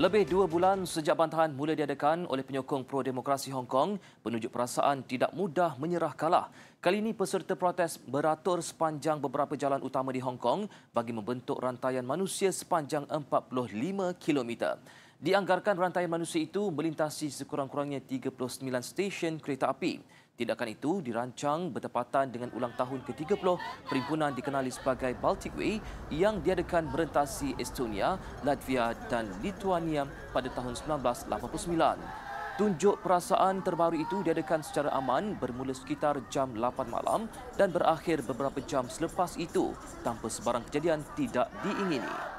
Lebih dua bulan sejak bantahan mula diadakan oleh penyokong pro-demokrasi Hong Kong, penunjuk perasaan tidak mudah menyerah kalah. Kali ini peserta protes beratur sepanjang beberapa jalan utama di Hong Kong bagi membentuk rantaian manusia sepanjang 45 kilometer. Dianggarkan rantai manusia itu melintasi sekurang-kurangnya 39 stesen kereta api. Tindakan itu dirancang bertepatan dengan ulang tahun ke-30 perhimpunan dikenali sebagai Baltic Way yang diadakan merentasi Estonia, Latvia dan Lithuania pada tahun 1989. Tunjuk perasaan terbaru itu diadakan secara aman bermula sekitar jam 8 malam dan berakhir beberapa jam selepas itu tanpa sebarang kejadian tidak diingini.